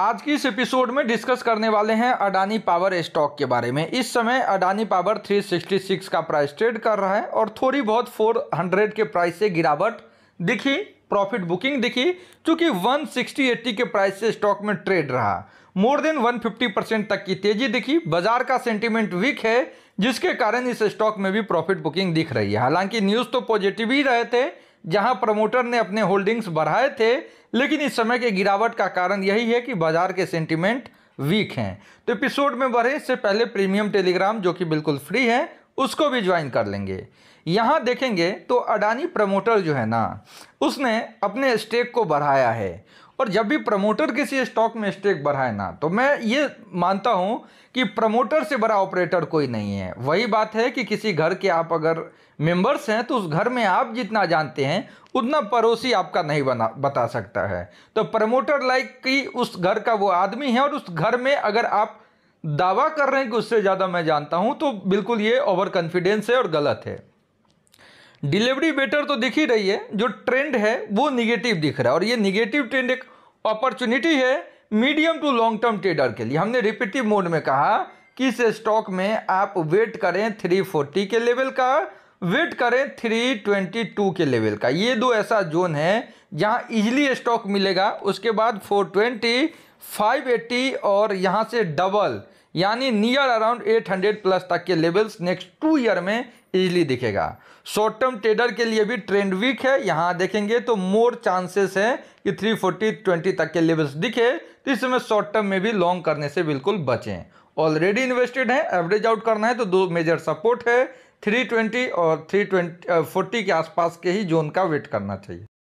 आज की इस एपिसोड में डिस्कस करने वाले हैं अडानी पावर स्टॉक के बारे में इस समय अडानी पावर 366 का प्राइस ट्रेड कर रहा है और थोड़ी बहुत 400 के प्राइस से गिरावट दिखी प्रॉफिट बुकिंग दिखी चूँकि 160-80 के प्राइस से स्टॉक में ट्रेड रहा मोर देन 150 परसेंट तक की तेजी दिखी बाजार का सेंटिमेंट वीक है जिसके कारण इस स्टॉक में भी प्रॉफिट बुकिंग दिख रही है हालांकि न्यूज़ तो पॉजिटिव ही रहे थे जहां प्रमोटर ने अपने होल्डिंग्स बढ़ाए थे लेकिन इस समय के गिरावट का कारण यही है कि बाजार के सेंटिमेंट वीक हैं तो एपिसोड में बढ़े इससे पहले प्रीमियम टेलीग्राम जो कि बिल्कुल फ्री है उसको भी ज्वाइन कर लेंगे यहाँ देखेंगे तो अडानी प्रमोटर जो है ना उसने अपने स्टेक को बढ़ाया है और जब भी प्रमोटर किसी स्टॉक में स्टेक बढ़ाए ना तो मैं ये मानता हूँ कि प्रमोटर से बड़ा ऑपरेटर कोई नहीं है वही बात है कि किसी घर के आप अगर मेंबर्स हैं तो उस घर में आप जितना जानते हैं उतना पड़ोसी आपका नहीं बना बता सकता है तो प्रमोटर लाइक कि उस घर का वो आदमी है और उस घर में अगर आप दावा कर रहे हैं कि उससे ज़्यादा मैं जानता हूँ तो बिल्कुल ये ओवर कॉन्फिडेंस है और गलत है डिलीवरी बेटर तो दिख ही रही है जो ट्रेंड है वो निगेटिव दिख रहा है और ये निगेटिव ट्रेंड एक अपॉर्चुनिटी है medium to long term trader के लिए हमने रिपीटिव मोड में कहा कि इस स्टॉक में आप वेट करें 340 के लेवल का वेट करें 322 के लेवल का ये दो ऐसा जोन है जहां इजीली स्टॉक मिलेगा उसके बाद 420 580 और यहां से डबल यानी नियर अराउंड 800 प्लस तक के लेवल्स नेक्स्ट टू ईयर में इजिली दिखेगा शॉर्ट टर्म ट्रेडर के लिए भी ट्रेंड वीक है यहाँ देखेंगे तो मोर चांसेस है कि 340 20 तक के लेवल्स दिखे तो इस समय शॉर्ट टर्म में भी लॉन्ग करने से बिल्कुल बचें ऑलरेडी इन्वेस्टेड है एवरेज आउट करना है तो दो मेजर सपोर्ट है 320 और 320 फोर्टी के आसपास के ही जोन का वेट करना चाहिए